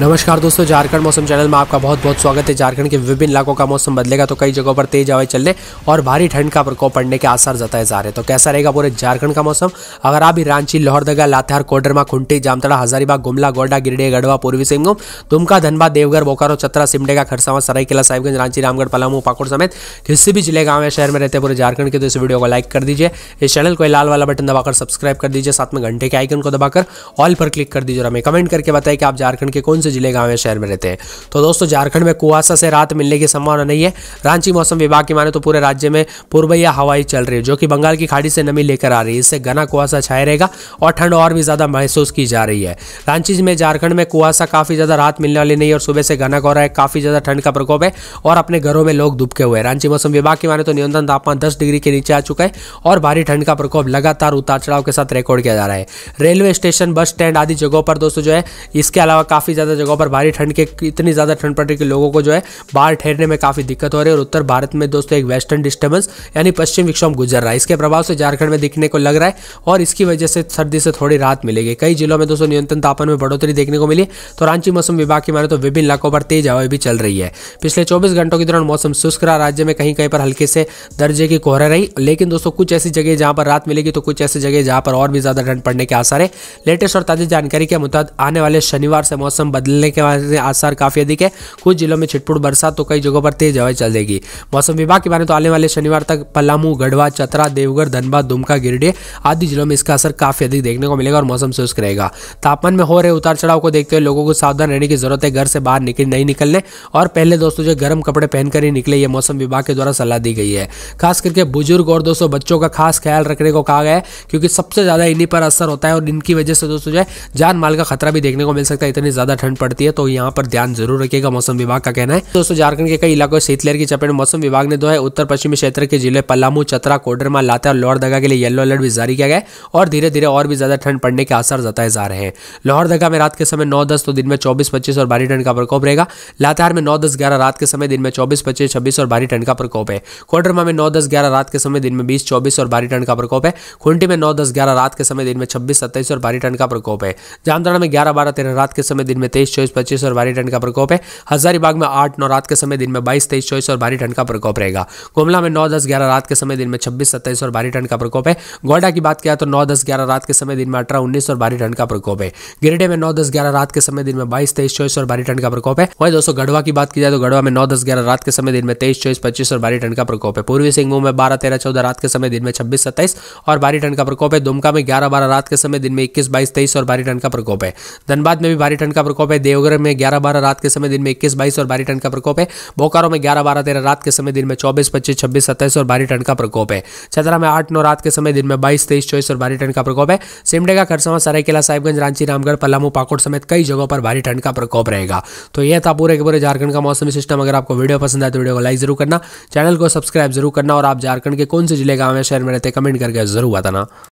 नमस्कार दोस्तों झारखंड मौसम चैनल में आपका बहुत बहुत स्वागत है झारखंड के विभिन्न इलाकों का मौसम बदलेगा तो कई जगहों पर तेज हवाएं चलने और भारी ठंड का प्रकोप पड़ने के आसार जताए जा रहे हैं तो कैसा रहेगा पूरे झारखंड का मौसम अगर आप भी रांची लोहरदगा लातेहार कोडरमा खुंटी जामतड़ा हजारीबाग गुमला गोड्डा गिरडे गढ़वा पूर्वी सिंहभूम दुमका धनबाद देवघर बोकारो चतरा सिमडेगा खरसावा सरायकेला साहिबगंज रांची रामगढ़ पलामू पाकुड़ समेत किसी भी जिले गांव या शहर में रहते पूरे झारखंड के तो इस वीडियो को लाइक कर दीजिए इस चैनल को लाल वाला बटन दबाकर सब्सक्राइब कर दीजिए साथ में घंटे के आइकन को दबाकर ऑल पर क्लिक कर दीजिए और हमें कमेंट करके बताए कि आप झारखंड के कौन से जिले गाँव या शहर में रहते हैं तो दोस्तों झारखंड में कुआसा से रात मिलने की संभावना नहीं है रांची मौसम विभाग की माने तो पूरे राज्य में पूर्वैया हवाई चल रही है जो कि बंगाल की खाड़ी से नमी लेकर आ रही है इससे घना कुआसा छाया रहेगा और ठंड और भी ज़्यादा महसूस की जा रही है रांची में झारखंड में कुआसा काफ़ी ज़्यादा रात मिलने वाली नहीं और सुबह से घना कोहरा है काफ़ी ज़्यादा ठंड का प्रकोप है और अपने घरों में लोग दुबके हुए हैं रांची मौसम विभाग की माने तो न्यूनतम तापमान दस डिग्री के नीचे आ चुका है और भारी ठंड का प्रकोप लगातार उतार चढ़ाव के साथ रिकॉर्ड किया जा रहा है रेलवे स्टेशन बस स्टैंड आदि जगहों पर दोस्तों जो है इसके अलावा काफ़ी ज़्यादा ज़्यादा जगहों पर भारी ठंड के इतनी ज़्यादा ठंड पड़ रही कि लोगों को जो है बाहर ठहरने में काफ़ी दिक्कत हो रही है और उत्तर भारत में दोस्तों एक वेस्टर्न डिस्टर्बेंस यानी पश्चिम विक्षोभ गुजर रहा है इसके प्रभाव से झारखंड में दिखने को लग रहा है और इसकी वजह से सर्दी से थोड़ी राहत मिलेगी कई जिलों में दोस्तों न्यूनतम तापमान में बढ़ोतरी देखने को मिली तो रांची मौसम विभाग की माने तो विभिन्न इलाकों पर तेज हवाएं भी चल रही है पिछले चौबीस घंटों के दौरान मौसम शुष्क रहा राज्य में कहीं कहीं पर हल्के से दर्जे की कोहरा रही लेकिन दोस्तों कुछ ऐसी जगह जहां पर रात मिलेगी तो कुछ ऐसी जगह जहां पर और भी ज्यादा ठंड पड़ने के आसार है लेटेस्ट और ताजी जानकारी के मुताबिक आने वाले शनिवार से मौसम बदलने के आसार काफ़ी अधिक है कुछ जिलों में छिटपुट बरसात तो कई जगहों पर तेज हवाएं चलेगी मौसम विभाग के माने तो आने वाले शनिवार तक पलामू गढ़वा चतरा देवघर धनबाद दुमका गिरडी आदि जिलों में इसका असर काफ़ी अधिक देखने को मिलेगा और मौसम शुष्क रहेगा तापमान में हो रहे उतार चढ़ाव को देखते हुए लोगों को सावधान रहने की जरूरत है घर से बाहर निकल नहीं निकलने और पहले दोस्तों जो गर्म कपड़े पहनकर ही निकले ये मौसम विभाग के द्वारा सलाह दी गई है खास करके बुजुर्ग और दोस्तों बच्चों का खास ख्याल रखने को कहा गया है क्योंकि सबसे ज़्यादा इन्हीं पर असर होता है और इनकी वजह से दोस्तों जो है जान माल का खतरा भी देखने को मिल सकता है इतनी ज़्यादा ठंड ठंड पड़ती है तो यहाँ पर ध्यान जरूर रखिएगा मौसम विभाग का कहना है दोस्तों झारखंड के कई इलाकों शीतलहर की चपेट मौसम विभाग ने दो है उत्तर पश्चिमी क्षेत्र के जिले पलामू चतरा कोडरमा लाते और लोहरदगा के लिए येलो अलर्ट भी जारी किया गया और धीरे धीरे और भी ज्यादा ठंड पड़ने के आसार जताए जा रहे हैं लोहरदगा में रात के समय नौ दस तो दिन में चौबीस पच्चीस और भारी ठंड का प्रकोप रहेगा लातेहार में नौ दस ग्यारह रात के समय दिन में चौबीस पच्चीस छब्बीस और भारी ठंड का प्रकोप है कोडरमा में नौ दस ग्यारह रात के समय दिन में बीस चौबीस और भारी ठंड का प्रकोप है खुंटी में नौ दस ग्यारह रात के समय दिन में छब्बीस सत्ताईस और भारी ठंड का प्रकोप है जामताड़ा में ग्यारह बारह तेरह रात के समय दिन में तेईस चौबीस पच्चीस और भारी ठंड का प्रकोप है हजारीबाग में आठ नौ रात के समय दिन में बाईस तेईस चौबीस और भारी ठंड का प्रकोप रहेगा गुमला में नौ दस ग्यारह रात के समय दिन में छब्बीस सत्ताईस और भारी ठंड का प्रकोप है गोडा की बात किया तो नौ दस ग्यारह रात के समय दिन में अठारह उन्नीस और भारी ठंड का प्रकोप है गिरडे में नौ दस ग्यारह रात के समय दिन में बाईस तेईस चौबीस और भारी ठंड का प्रकोप है वही दोस्तों गढ़वा की बात की जाए तो गढ़वा में नौ दस ग्यारह रात के समय दिन में तेईस चौबीस पच्चीस और भारी ठंड का प्रकोप है पूर्वी सिंहभूम में बारह तेरह चौदह रात के समय दिन में छब्बीस सत्ताईस और भारी ठंड का प्रकोप है दुमका में ग्यारह बारह रात के समय दिन में इक्कीस बाईस तेईस और भारी ठंड का प्रकोप है धनबाद में भी भारी ठंड का प्रकोप भाई देवघर में ग्यारह बारह रात के समय दिन में इक्कीस बाईस और भारी ठंड का प्रकोप है बोकारो में ग्यारह बारह तेरह रात के समय दिन में चौबीस पच्चीस छब्बीस सत्ताईस और भारी ठंड का प्रकोप है छतरा में आठ नौ रात के समय दिन में बाईस तेईस चौबीस और भारी ठंड का प्रकोप है सिमडेगा खरसवा सरायकेला साहिबगंज रांची रामगढ़ पलामू पाकुड़ समेत कई जगहों पर भारी ठंड का प्रकोप रहेगा तो यह था पूरे के पूरे झारखंड का मौसमी सिस्टम अगर आपको वीडियो पसंद आए तो वीडियो को लाइक जरूर करना चैनल को सब्सक्राइब जरूर करना और आप झारखंड के कौन से जिले गांव में शहर में रहते कमेंट करके जरूर बताना